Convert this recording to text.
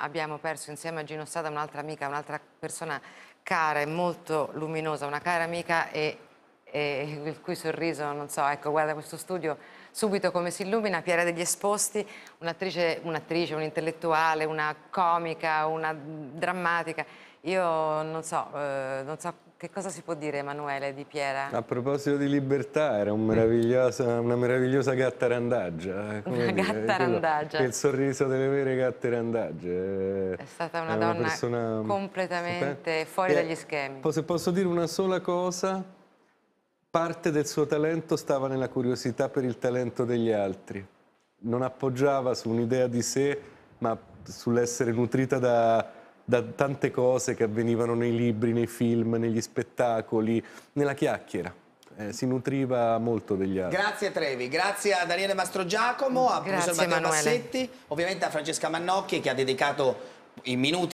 abbiamo perso insieme a Gino Strada un'altra amica, un'altra persona cara e molto luminosa, una cara amica e e il cui sorriso, non so, ecco, guarda questo studio subito come si illumina, Piera degli Esposti, un'attrice, un'attrice un'intellettuale, una comica, una drammatica. Io non so, eh, non so che cosa si può dire, Emanuele, di Piera? A proposito di libertà, era un meravigliosa, una meravigliosa gattarandaggia. Eh, una gattarandaggia. Quello, il sorriso delle vere gatte randaggia. Eh. È stata una, è una donna completamente fuori e, eh, dagli schemi. Se posso dire una sola cosa, parte del suo talento stava nella curiosità per il talento degli altri. Non appoggiava su un'idea di sé, ma sull'essere nutrita da, da, tante cose che avvenivano nei libri, nei film, negli spettacoli, nella chiacchiera. Eh, si nutriva molto degli altri. Grazie a Trevi, grazie a Daniele Mastrogiacomo, a grazie, professor Matteo Emanuele. Bassetti, ovviamente a Francesca Mannocchi che ha dedicato i minuti